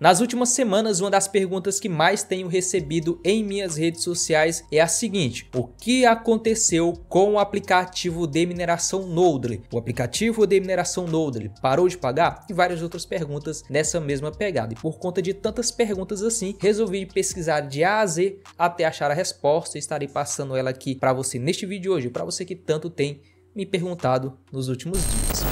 Nas últimas semanas, uma das perguntas que mais tenho recebido em minhas redes sociais é a seguinte: o que aconteceu com o aplicativo de mineração Nodle O aplicativo de mineração Nodle parou de pagar? E várias outras perguntas nessa mesma pegada. E por conta de tantas perguntas assim, resolvi pesquisar de A a Z até achar a resposta e estarei passando ela aqui para você neste vídeo hoje, para você que tanto tem me perguntado nos últimos dias.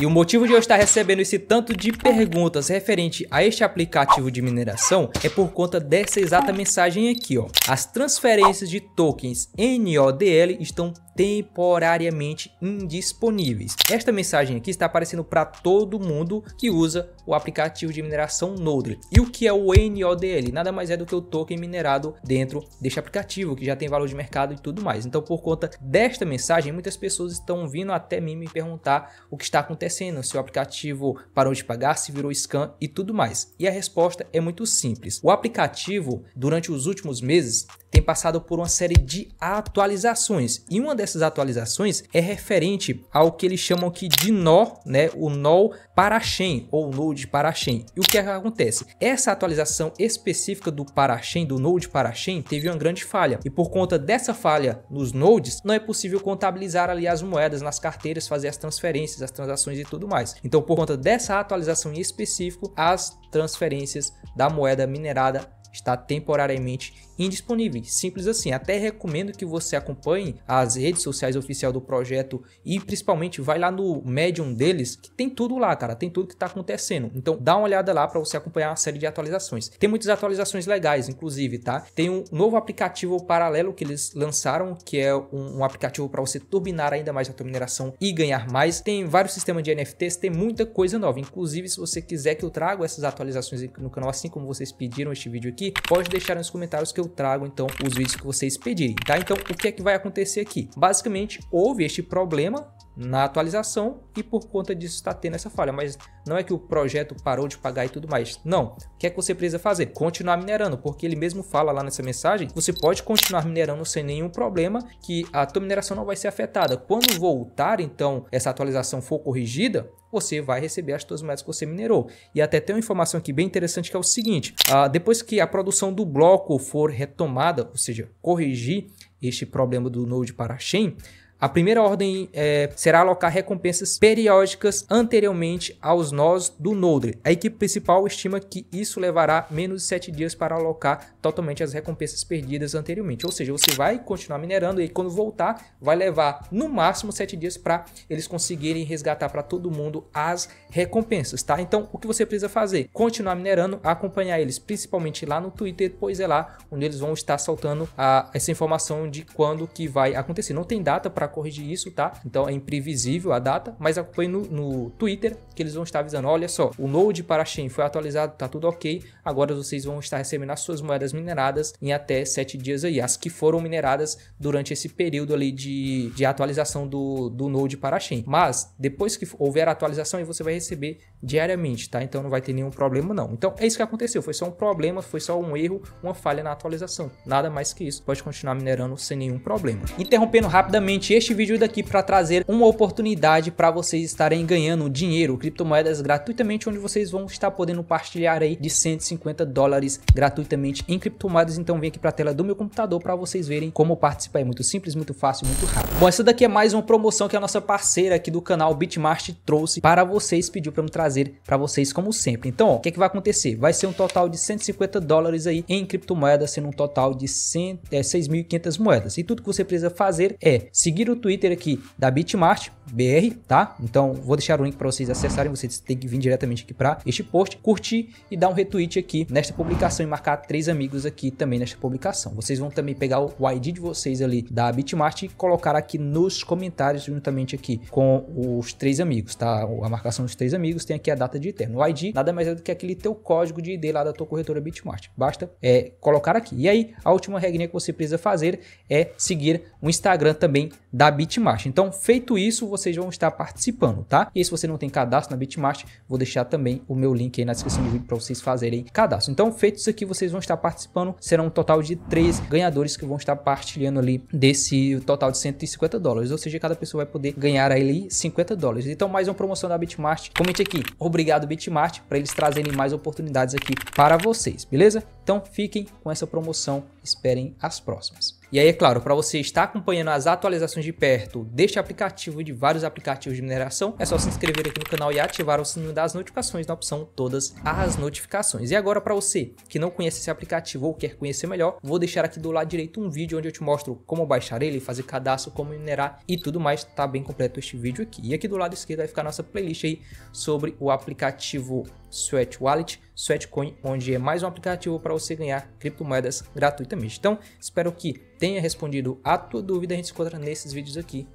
E o motivo de eu estar recebendo esse tanto de perguntas referente a este aplicativo de mineração é por conta dessa exata mensagem aqui, ó. As transferências de tokens NODL estão temporariamente indisponíveis. Esta mensagem aqui está aparecendo para todo mundo que usa o aplicativo de mineração Nodle. E o que é o NODL? Nada mais é do que o token minerado dentro deste aplicativo, que já tem valor de mercado e tudo mais. Então, por conta desta mensagem, muitas pessoas estão vindo até mim me perguntar o que está acontecendo, se o aplicativo parou de pagar, se virou scan e tudo mais. E a resposta é muito simples. O aplicativo, durante os últimos meses, passado por uma série de atualizações. E uma dessas atualizações é referente ao que eles chamam aqui de nó, né? O nó parachain ou Node parachain. E o que, é que acontece? Essa atualização específica do parachain, do Node parachain, teve uma grande falha. E por conta dessa falha nos nodes, não é possível contabilizar ali as moedas nas carteiras, fazer as transferências, as transações e tudo mais. Então, por conta dessa atualização em específico, as transferências da moeda minerada está temporariamente indisponível. Simples assim. Até recomendo que você acompanhe as redes sociais oficial do projeto e principalmente vai lá no Medium deles, que tem tudo lá, cara, tem tudo que está acontecendo. Então dá uma olhada lá para você acompanhar a série de atualizações. Tem muitas atualizações legais, inclusive, tá? Tem um novo aplicativo paralelo que eles lançaram, que é um, um aplicativo para você turbinar ainda mais a tua mineração e ganhar mais. Tem vários sistemas de NFTs, tem muita coisa nova. Inclusive, se você quiser que eu traga essas atualizações aqui no canal, assim como vocês pediram este vídeo aqui, aqui, pode deixar nos comentários que eu trago então os vídeos que vocês pedirem, tá? Então o que é que vai acontecer aqui? Basicamente houve este problema na atualização e por conta disso está tendo essa falha. Mas não é que o projeto parou de pagar e tudo mais. Não. O que é que você precisa fazer? Continuar minerando, porque ele mesmo fala lá nessa mensagem você pode continuar minerando sem nenhum problema, que a tua mineração não vai ser afetada. Quando voltar, então, essa atualização for corrigida, você vai receber as suas moedas que você minerou. E até tem uma informação aqui bem interessante que é o seguinte: uh, depois que a produção do bloco for retomada, ou seja, corrigir este problema do Node para a Chain, a primeira ordem é, será alocar recompensas periódicas anteriormente aos nós do Node. A equipe principal estima que isso levará menos de 7 dias para alocar totalmente as recompensas perdidas anteriormente. Ou seja, você vai continuar minerando e quando voltar, vai levar no máximo 7 dias para eles conseguirem resgatar para todo mundo as recompensas, tá? Então, o que você precisa fazer? Continuar minerando, acompanhar eles, principalmente lá no Twitter, pois é lá onde eles vão estar soltando a, essa informação de quando que vai acontecer. Não tem data para corrigir isso, tá? Então é imprevisível a data, mas acompanhe no, no Twitter que eles vão estar avisando: olha só, o Node para Shen foi atualizado, tá tudo ok. Agora vocês vão estar recebendo as suas moedas mineradas em até sete dias aí, as que foram mineradas durante esse período ali de, de atualização do, do Node para Shen. Mas depois que houver a atualização, você vai receber diariamente, tá? Então não vai ter nenhum problema, não. Então é isso que aconteceu, foi só um problema, foi só um erro, uma falha na atualização. Nada mais que isso. Pode continuar minerando sem nenhum problema. Interrompendo rapidamente este vídeo daqui para trazer uma oportunidade para vocês estarem ganhando dinheiro, criptomoedas gratuitamente, onde vocês vão estar podendo partilhar aí de 150 dólares gratuitamente em criptomoedas. Então vem aqui para a tela do meu computador para vocês verem como participar. É muito simples, muito fácil, muito rápido. Bom, essa daqui é mais uma promoção que a nossa parceira aqui do canal Bitmart trouxe para vocês, pediu para me trazer para vocês como sempre. Então, o que, é que vai acontecer? Vai ser um total de 150 dólares aí em criptomoedas, sendo um total de é, 6.500 moedas. E tudo que você precisa fazer é seguir o Twitter aqui da Bitmart BR, tá? Então vou deixar o link para vocês acessarem, vocês têm que vir diretamente aqui para este post, curtir e dar um retweet aqui nesta publicação e marcar três amigos aqui também nesta publicação. Vocês vão também pegar o ID de vocês ali da Bitmart e colocar aqui nos comentários juntamente aqui com os três amigos, tá? A marcação dos três amigos tem aqui a data de eterno. O ID nada mais é do que aquele teu código de ID lá da tua corretora Bitmart. Basta é, colocar aqui. E aí a última regrinha que você precisa fazer é seguir o Instagram também da Bitmart. Então, feito isso, vocês vão estar participando, tá? E se você não tem cadastro na Bitmart, vou deixar também o meu link aí na descrição do vídeo para vocês fazerem cadastro. Então, feito isso aqui, vocês vão estar participando. Serão um total de três ganhadores que vão estar partilhando ali desse total de 150 dólares. Ou seja, cada pessoa vai poder ganhar ali 50 dólares. Então, mais uma promoção da Bitmart. Comente aqui, obrigado Bitmart, para eles trazerem mais oportunidades aqui para vocês, beleza? Então, fiquem com essa promoção, esperem as próximas. E aí, é claro, para você estar acompanhando as atualizações de perto deste aplicativo e de vários aplicativos de mineração, é só se inscrever aqui no canal e ativar o sininho das notificações na opção Todas as Notificações. E agora, para você que não conhece esse aplicativo ou quer conhecer melhor, vou deixar aqui do lado direito um vídeo onde eu te mostro como baixar ele, fazer cadastro, como minerar e tudo mais. Tá bem completo este vídeo aqui. E aqui do lado esquerdo vai ficar nossa playlist aí sobre o aplicativo Sweat Wallet, Sweatcoin, onde é mais um aplicativo para você ganhar criptomoedas gratuitamente. Então, espero que tenha respondido a tua dúvida. A gente se encontra nesses vídeos aqui.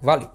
Valeu!